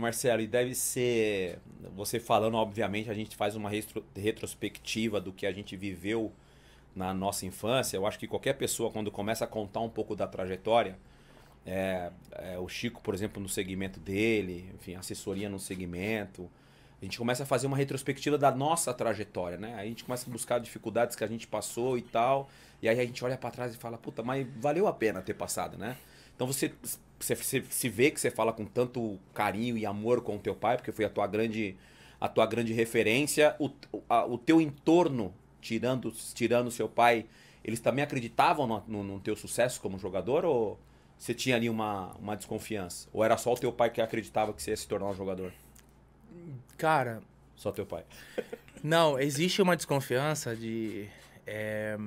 Marcelo, e deve ser. Você falando, obviamente, a gente faz uma retro, retrospectiva do que a gente viveu na nossa infância. Eu acho que qualquer pessoa, quando começa a contar um pouco da trajetória, é, é, o Chico, por exemplo, no segmento dele, enfim, assessoria no segmento, a gente começa a fazer uma retrospectiva da nossa trajetória, né? a gente começa a buscar dificuldades que a gente passou e tal, e aí a gente olha para trás e fala, puta, mas valeu a pena ter passado, né? Então você, você, você se vê que você fala com tanto carinho e amor com o teu pai, porque foi a tua grande, a tua grande referência. O, a, o teu entorno, tirando tirando seu pai, eles também acreditavam no, no, no teu sucesso como jogador ou você tinha ali uma, uma desconfiança? Ou era só o teu pai que acreditava que você ia se tornar um jogador? Cara. Só teu pai. Não, existe uma desconfiança de, é,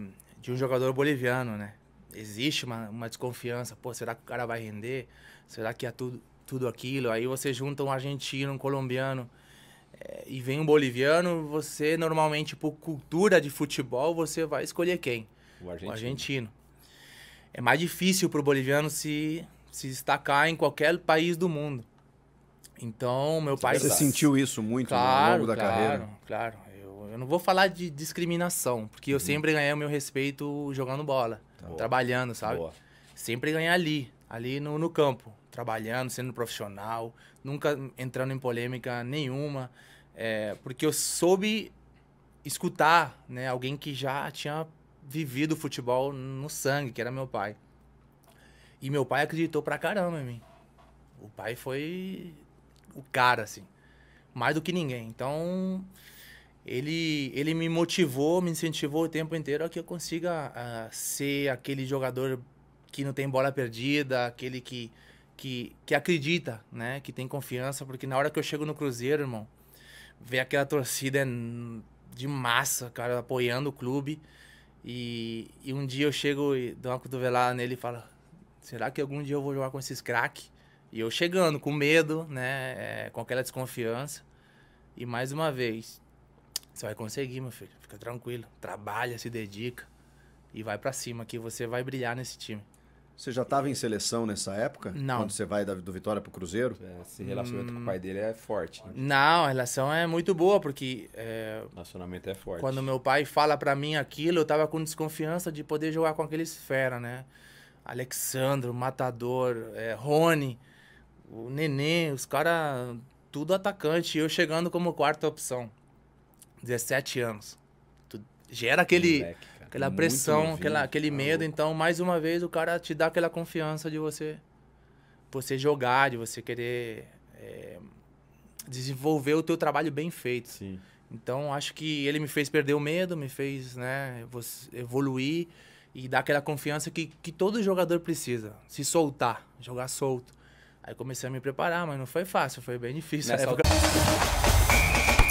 de um jogador boliviano, né? existe uma, uma desconfiança. Pô, será que o cara vai render? Será que é tudo, tudo aquilo? Aí você junta um argentino, um colombiano é, e vem um boliviano. Você normalmente, por cultura de futebol, você vai escolher quem? O argentino. O argentino. É mais difícil para o boliviano se, se destacar em qualquer país do mundo. Então, meu é pai... Você sentiu isso muito claro, ao longo da claro, carreira? Claro, claro. Eu, não vou falar de discriminação, porque eu uhum. sempre ganhei o meu respeito jogando bola. Então, Boa. trabalhando, sabe? Boa. Sempre ganhar ali, ali no, no campo, trabalhando, sendo profissional, nunca entrando em polêmica nenhuma, é, porque eu soube escutar né, alguém que já tinha vivido futebol no sangue, que era meu pai. E meu pai acreditou pra caramba em mim. O pai foi o cara, assim, mais do que ninguém. Então, ele, ele me motivou, me incentivou o tempo inteiro a que eu consiga ser aquele jogador que não tem bola perdida, aquele que, que, que acredita, né? Que tem confiança, porque na hora que eu chego no Cruzeiro, irmão, ver aquela torcida é de massa, cara, apoiando o clube. E, e um dia eu chego e dou uma cotovelada nele e falo, será que algum dia eu vou jogar com esses craques? E eu chegando com medo, né? É, com aquela desconfiança. E mais uma vez, você vai conseguir, meu filho. Fica tranquilo. Trabalha, se dedica e vai para cima que você vai brilhar nesse time. Você já estava em seleção nessa época? Não. Quando você vai do Vitória para o Cruzeiro? É, esse relacionamento hum... com o hum. pai dele é forte. Né? Não, a relação é muito boa, porque... É... O relacionamento é forte. Quando meu pai fala para mim aquilo, eu tava com desconfiança de poder jogar com aqueles fera, né? Alexandro, Matador, é, Rony, o Nenê, os caras... Tudo atacante. E eu chegando como quarta opção. 17 anos. Tu gera aquele, Moleque, aquela Muito pressão, novinho, aquela, aquele medo. Então, mais uma vez, o cara te dá aquela confiança de você, você jogar, de você querer é, desenvolver o teu trabalho bem feito. Sim. Então, acho que ele me fez perder o medo, me fez né, evoluir e dar aquela confiança que, que todo jogador precisa. Se soltar, jogar solto. Aí comecei a me preparar, mas não foi fácil, foi bem difícil. Nessa época...